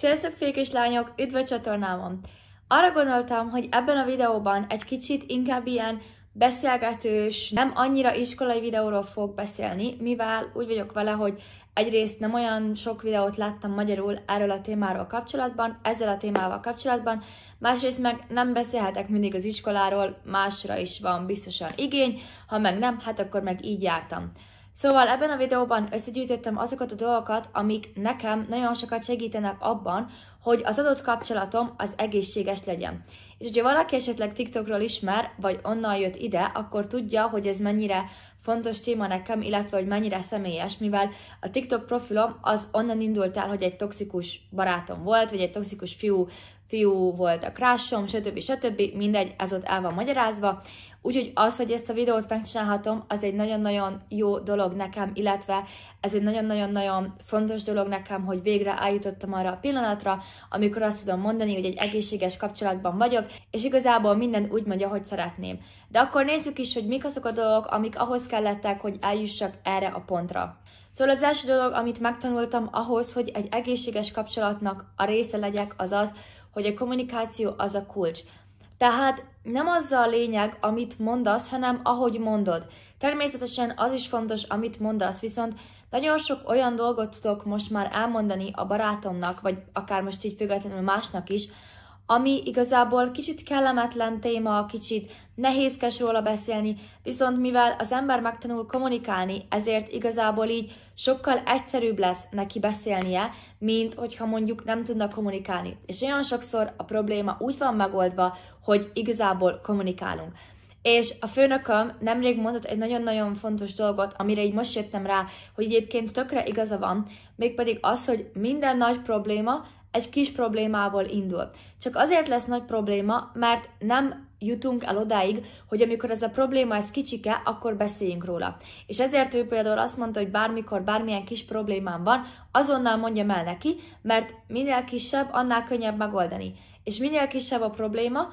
Sziasztok fékés lányok, üdv a csatornámon! Arra gondoltam, hogy ebben a videóban egy kicsit inkább ilyen beszélgetős, nem annyira iskolai videóról fog beszélni, mivel úgy vagyok vele, hogy egyrészt nem olyan sok videót láttam magyarul erről a témáról kapcsolatban, ezzel a témával kapcsolatban, másrészt meg nem beszélhetek mindig az iskoláról, másra is van biztosan igény, ha meg nem, hát akkor meg így jártam. Szóval ebben a videóban összegyűjtöttem azokat a dolgokat, amik nekem nagyon sokat segítenek abban, hogy az adott kapcsolatom az egészséges legyen. És hogyha valaki esetleg TikTokról ismer, vagy onnan jött ide, akkor tudja, hogy ez mennyire fontos téma nekem, illetve hogy mennyire személyes, mivel a TikTok profilom az onnan indult el, hogy egy toxikus barátom volt, vagy egy toxikus fiú, fiú volt a krásom, stb. stb. Mindegy, ez ott el van magyarázva. Úgyhogy az, hogy ezt a videót megcsinálhatom, az egy nagyon-nagyon jó dolog nekem, illetve ez egy nagyon-nagyon-nagyon fontos dolog nekem, hogy végre eljutottam arra a pillanatra, amikor azt tudom mondani, hogy egy egészséges kapcsolatban vagyok, és igazából minden úgy megy, ahogy szeretném. De akkor nézzük is, hogy mik azok a dolgok, amik ahhoz kell kellettek, hogy eljussak erre a pontra. Szóval az első dolog, amit megtanultam ahhoz, hogy egy egészséges kapcsolatnak a része legyek, az az, hogy a kommunikáció az a kulcs. Tehát nem az a lényeg, amit mondasz, hanem ahogy mondod. Természetesen az is fontos, amit mondasz, viszont nagyon sok olyan dolgot tudok most már elmondani a barátomnak, vagy akár most így függetlenül másnak is, ami igazából kicsit kellemetlen téma, kicsit nehézkes róla beszélni, viszont mivel az ember megtanul kommunikálni, ezért igazából így sokkal egyszerűbb lesz neki beszélnie, mint hogyha mondjuk nem tudna kommunikálni. És olyan sokszor a probléma úgy van megoldva, hogy igazából kommunikálunk. És a főnököm nemrég mondott egy nagyon-nagyon fontos dolgot, amire így most jöttem rá, hogy egyébként tökre igaza van, mégpedig az, hogy minden nagy probléma egy kis problémával indul. Csak azért lesz nagy probléma, mert nem jutunk el odáig, hogy amikor ez a probléma ez kicsike, akkor beszéljünk róla. És ezért ő például azt mondta, hogy bármikor bármilyen kis problémám van, azonnal mondjam el neki, mert minél kisebb, annál könnyebb megoldani. És minél kisebb a probléma,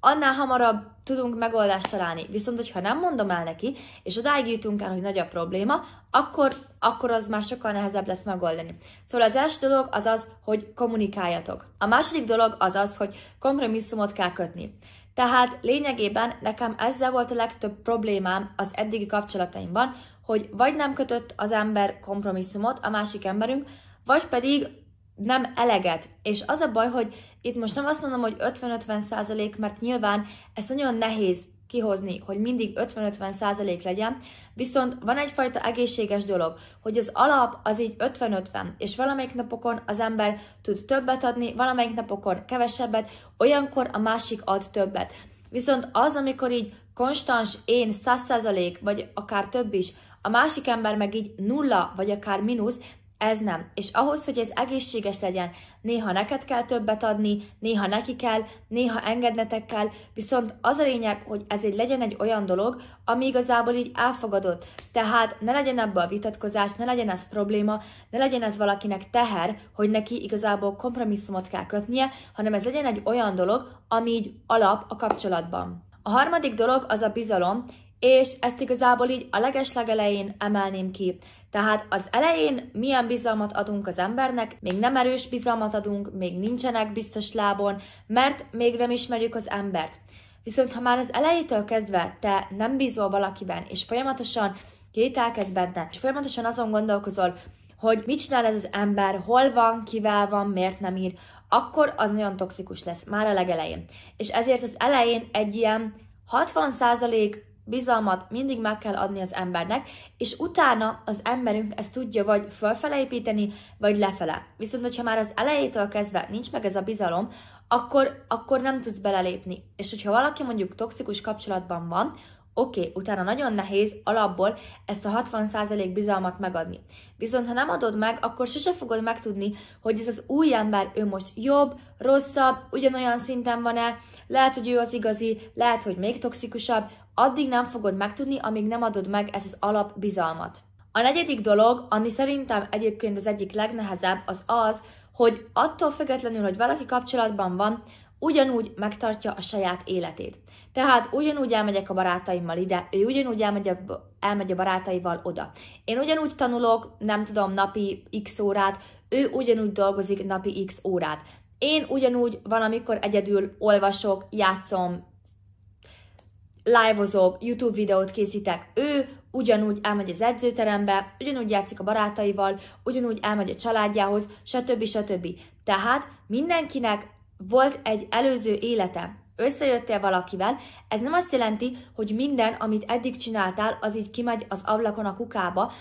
annál hamarabb tudunk megoldást találni. Viszont, hogyha nem mondom el neki, és odáig jutunk el, hogy nagy a probléma, akkor, akkor az már sokkal nehezebb lesz megoldani. Szóval az első dolog az az, hogy kommunikáljatok. A második dolog az az, hogy kompromisszumot kell kötni. Tehát lényegében nekem ezzel volt a legtöbb problémám az eddigi kapcsolataimban, hogy vagy nem kötött az ember kompromisszumot, a másik emberünk, vagy pedig nem eleget. És az a baj, hogy itt most nem azt mondom, hogy 50-50 százalék, mert nyilván ez nagyon nehéz kihozni, hogy mindig 50-50 százalék -50 legyen, viszont van egyfajta egészséges dolog, hogy az alap az így 50-50, és valamelyik napokon az ember tud többet adni, valamelyik napokon kevesebbet, olyankor a másik ad többet. Viszont az, amikor így konstans én 100% vagy akár több is, a másik ember meg így nulla, vagy akár mínusz, ez nem. És ahhoz, hogy ez egészséges legyen, néha neked kell többet adni, néha neki kell, néha engednetek kell, viszont az a lényeg, hogy ez egy legyen egy olyan dolog, ami igazából így elfogadott. Tehát ne legyen a vitatkozás, ne legyen ez probléma, ne legyen ez valakinek teher, hogy neki igazából kompromisszumot kell kötnie, hanem ez legyen egy olyan dolog, ami így alap a kapcsolatban. A harmadik dolog az a bizalom, és ezt igazából így a legeslegelején emelném ki. Tehát az elején milyen bizalmat adunk az embernek, még nem erős bizalmat adunk, még nincsenek biztos lábon, mert még nem ismerjük az embert. Viszont ha már az elejétől kezdve te nem bízol valakiben, és folyamatosan kételkedsz benne, és folyamatosan azon gondolkozol, hogy mit csinál ez az ember, hol van, kivel van, miért nem ír, akkor az nagyon toxikus lesz, már a legelején. És ezért az elején egy ilyen 60% bizalmat mindig meg kell adni az embernek, és utána az emberünk ezt tudja vagy fölfele építeni, vagy lefele. Viszont, hogyha már az elejétől kezdve nincs meg ez a bizalom, akkor, akkor nem tudsz belelépni. És hogyha valaki mondjuk toxikus kapcsolatban van, oké, okay, utána nagyon nehéz alapból ezt a 60% bizalmat megadni. Viszont ha nem adod meg, akkor sose fogod megtudni, hogy ez az új ember, ő most jobb, rosszabb, ugyanolyan szinten van-e, lehet, hogy ő az igazi, lehet, hogy még toxikusabb, addig nem fogod megtudni, amíg nem adod meg ezt az alapbizalmat. A negyedik dolog, ami szerintem egyébként az egyik legnehezebb, az az, hogy attól függetlenül, hogy valaki kapcsolatban van, ugyanúgy megtartja a saját életét. Tehát ugyanúgy elmegyek a barátaimmal ide, ő ugyanúgy elmegy a, elmegy a barátaival oda. Én ugyanúgy tanulok, nem tudom, napi x órát, ő ugyanúgy dolgozik napi x órát. Én ugyanúgy valamikor egyedül olvasok, játszom, live-ozok, YouTube videót készítek, ő ugyanúgy elmegy az edzőterembe, ugyanúgy játszik a barátaival, ugyanúgy elmegy a családjához, stb. stb. Tehát mindenkinek volt egy előző élete, összejöttél valakivel, ez nem azt jelenti, hogy minden, amit eddig csináltál, az így kimegy az ablakon a kukába,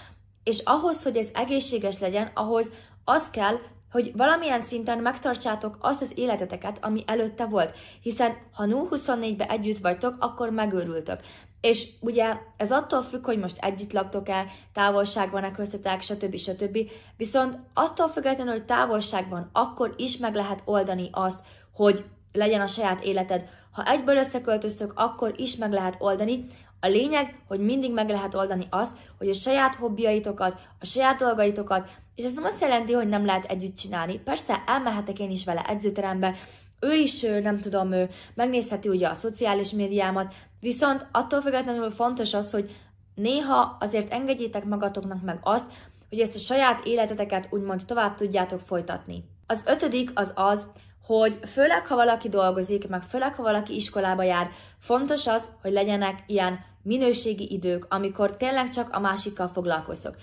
és ahhoz, hogy ez egészséges legyen, ahhoz az kell, hogy valamilyen szinten megtartsátok azt az életeteket, ami előtte volt, hiszen ha 24-be együtt vagytok, akkor megőrültök. És ugye ez attól függ, hogy most együtt laktok-e, távolságban-e köztetek, stb. stb. Viszont attól függetlenül, hogy távolságban, akkor is meg lehet oldani azt, hogy legyen a saját életed. Ha egyből összeköltöztök, akkor is meg lehet oldani. A lényeg, hogy mindig meg lehet oldani azt, hogy a saját hobbiaitokat, a saját dolgaitokat, és ez nem azt jelenti, hogy nem lehet együtt csinálni. Persze elmehetek én is vele edzőterembe, ő is, nem tudom, ő megnézheti ugye a szociális médiámat, viszont attól függetlenül fontos az, hogy néha azért engedjétek magatoknak meg azt, hogy ezt a saját életeteket úgymond tovább tudjátok folytatni. Az ötödik az az, hogy főleg, ha valaki dolgozik, meg főleg, ha valaki iskolába jár, fontos az, hogy legyenek ilyen minőségi idők, amikor tényleg csak a másikkal foglalkoztok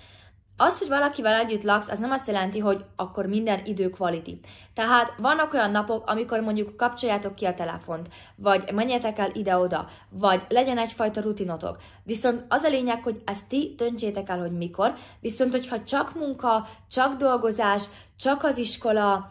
az, hogy valakivel együtt laksz, az nem azt jelenti, hogy akkor minden idő quality. Tehát vannak olyan napok, amikor mondjuk kapcsoljátok ki a telefont, vagy menjetek el ide-oda, vagy legyen egyfajta rutinotok. Viszont az a lényeg, hogy ezt ti döntsétek el, hogy mikor, viszont hogyha csak munka, csak dolgozás, csak az iskola,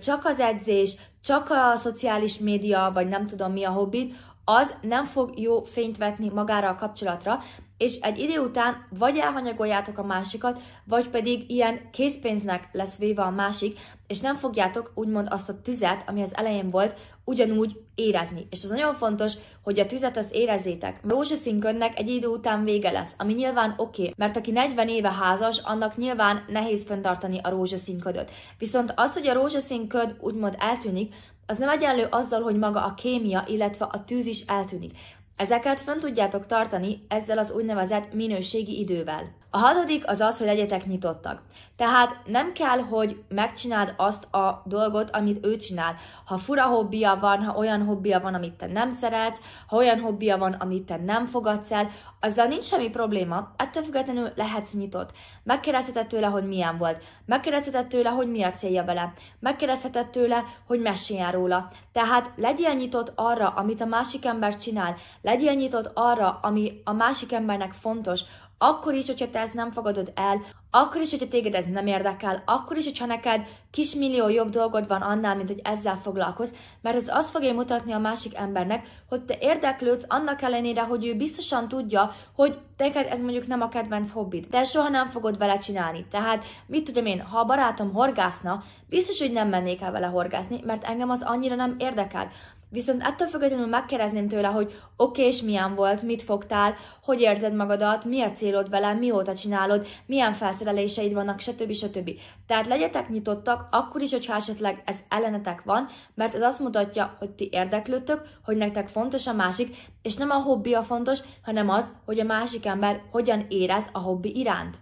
csak az edzés, csak a szociális média, vagy nem tudom mi a hobbit, az nem fog jó fényt vetni magára a kapcsolatra, és egy idő után vagy elhanyagoljátok a másikat, vagy pedig ilyen készpénznek lesz véve a másik, és nem fogjátok úgymond azt a tüzet, ami az elején volt, ugyanúgy érezni. És az nagyon fontos, hogy a tüzet azt érezzétek. A rózsaszínkönnek egy idő után vége lesz, ami nyilván oké, okay, mert aki 40 éve házas, annak nyilván nehéz fenntartani a rózsaszínködöt. Viszont az, hogy a rózsaszínköd úgymond eltűnik, az nem egyenlő azzal, hogy maga a kémia, illetve a tűz is eltűnik. Ezeket fön tudjátok tartani ezzel az úgynevezett minőségi idővel. A hatodik az az, hogy legyetek nyitottak. Tehát nem kell, hogy megcsináld azt a dolgot, amit ő csinál. Ha fura hobbija van, ha olyan hobbija van, amit te nem szeretsz, ha olyan hobbija van, amit te nem fogadsz el, azzal nincs semmi probléma, ettől függetlenül lehetsz nyitott. Megkérdezheted tőle, hogy milyen volt. Megkérdezheted tőle, hogy mi a célja vele. Megkérdezheted tőle, hogy meséljen róla. Tehát legyél nyitott arra, amit a másik ember csinál. Legyél nyitott arra, ami a másik embernek fontos, akkor is, hogyha te ezt nem fogadod el, akkor is, hogyha téged ez nem érdekel, akkor is, hogyha neked kismillió jobb dolgod van annál, mint hogy ezzel foglalkoz, mert ez azt fogja mutatni a másik embernek, hogy te érdeklődsz annak ellenére, hogy ő biztosan tudja, hogy neked ez mondjuk nem a kedvenc hobbit, de soha nem fogod vele csinálni. Tehát, mit tudom én, ha a barátom horgászna, biztos, hogy nem mennék el vele horgászni, mert engem az annyira nem érdekel. Viszont attól függetlenül megkérdezném tőle, hogy oké, okay, és milyen volt, mit fogtál, hogy érzed magadat, mi a célod vele, mióta csinálod, milyen felszereléseid vannak, stb. stb. Tehát legyetek nyitottak, akkor is, hogyha esetleg ez ellenetek van, mert ez azt mutatja, hogy ti érdeklődtök, hogy nektek fontos a másik, és nem a hobbi a fontos, hanem az, hogy a másik ember hogyan érez a hobbi iránt.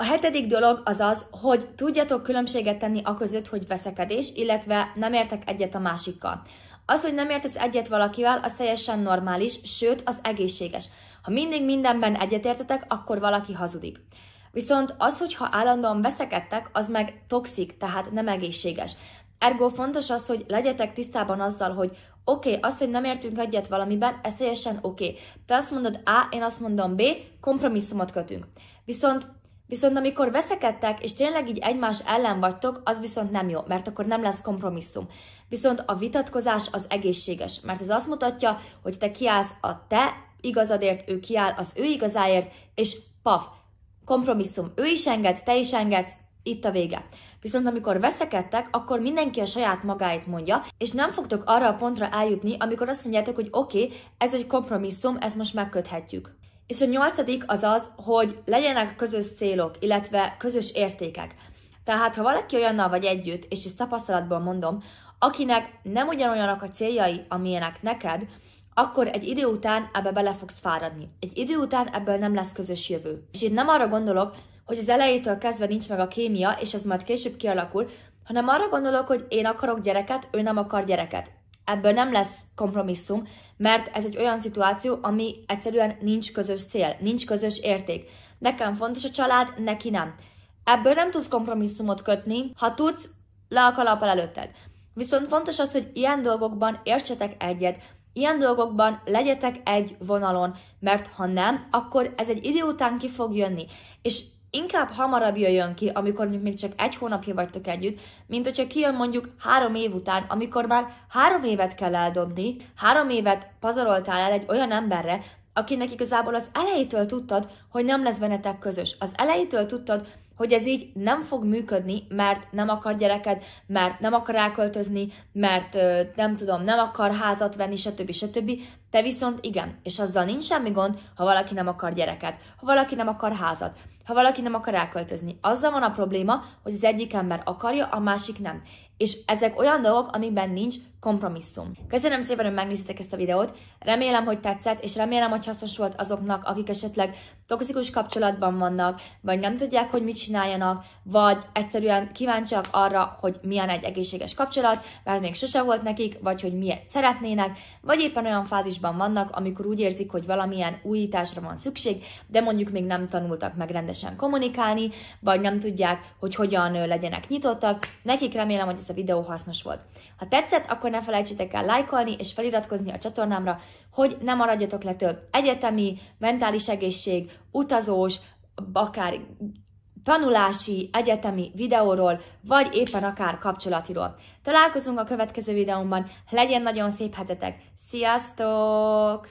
A hetedik dolog az az, hogy tudjatok különbséget tenni a között, hogy veszekedés, illetve nem értek egyet a másikkal. Az, hogy nem értesz egyet valakivel, az teljesen normális, sőt, az egészséges. Ha mindig mindenben egyetértetek, akkor valaki hazudik. Viszont az, hogyha állandóan veszekedtek, az meg toxik, tehát nem egészséges. Ergo fontos az, hogy legyetek tisztában azzal, hogy oké, okay, az, hogy nem értünk egyet valamiben, ez teljesen oké. Okay. Te azt mondod A, én azt mondom B, kompromisszumot kötünk. Viszont Viszont amikor veszekedtek, és tényleg így egymás ellen vagytok, az viszont nem jó, mert akkor nem lesz kompromisszum. Viszont a vitatkozás az egészséges, mert ez azt mutatja, hogy te kiállsz a te igazadért, ő kiáll az ő igazáért, és paf, kompromisszum, ő is enged, te is engedsz, itt a vége. Viszont amikor veszekedtek, akkor mindenki a saját magáit mondja, és nem fogtok arra a pontra eljutni, amikor azt mondjátok, hogy oké, okay, ez egy kompromisszum, ezt most megköthetjük. És a nyolcadik az az, hogy legyenek közös célok, illetve közös értékek. Tehát, ha valaki olyannal vagy együtt, és ezt tapasztalatból mondom, akinek nem ugyanolyanok a céljai, amilyenek neked, akkor egy idő után ebbe bele fogsz fáradni. Egy idő után ebből nem lesz közös jövő. És itt nem arra gondolok, hogy az elejétől kezdve nincs meg a kémia, és ez majd később kialakul, hanem arra gondolok, hogy én akarok gyereket, ő nem akar gyereket ebből nem lesz kompromisszum, mert ez egy olyan szituáció, ami egyszerűen nincs közös cél, nincs közös érték. Nekem fontos a család, neki nem. Ebből nem tudsz kompromisszumot kötni, ha tudsz, le a kalappal előtted. Viszont fontos az, hogy ilyen dolgokban értsetek egyet, ilyen dolgokban legyetek egy vonalon, mert ha nem, akkor ez egy idő után ki fog jönni. És inkább hamarabb jöjjön ki, amikor még csak egy hónapja vagytok együtt, mint hogyha kijön mondjuk három év után, amikor már három évet kell eldobni, három évet pazaroltál el egy olyan emberre, akinek igazából az elejétől tudtad, hogy nem lesz benetek közös. Az elejétől tudtad, hogy ez így nem fog működni, mert nem akar gyereked, mert nem akar elköltözni, mert nem tudom, nem akar házat venni, stb. stb. Te viszont igen, és azzal nincs semmi gond, ha valaki nem akar gyereket, ha valaki nem akar házat, ha valaki nem akar elköltözni. Azzal van a probléma, hogy az egyik ember akarja, a másik nem. És ezek olyan dolgok, amikben nincs kompromisszum. Köszönöm szépen, hogy megnéztétek ezt a videót. Remélem, hogy tetszett, és remélem, hogy hasznos volt azoknak, akik esetleg toxikus kapcsolatban vannak, vagy nem tudják, hogy mit csináljanak, vagy egyszerűen kíváncsiak arra, hogy milyen egy egészséges kapcsolat, mert még sose volt nekik, vagy hogy miért szeretnének, vagy éppen olyan fázisban vannak, amikor úgy érzik, hogy valamilyen újításra van szükség, de mondjuk még nem tanultak meg rendesen kommunikálni, vagy nem tudják, hogy hogyan legyenek nyitottak. Nekik remélem, hogy ez ez a videó hasznos volt. Ha tetszett, akkor ne felejtsétek el lájkolni és feliratkozni a csatornámra, hogy ne maradjatok le több egyetemi, mentális egészség, utazós, akár tanulási, egyetemi videóról, vagy éppen akár kapcsolatiról. Találkozunk a következő videómban, legyen nagyon szép hetetek! Sziasztok!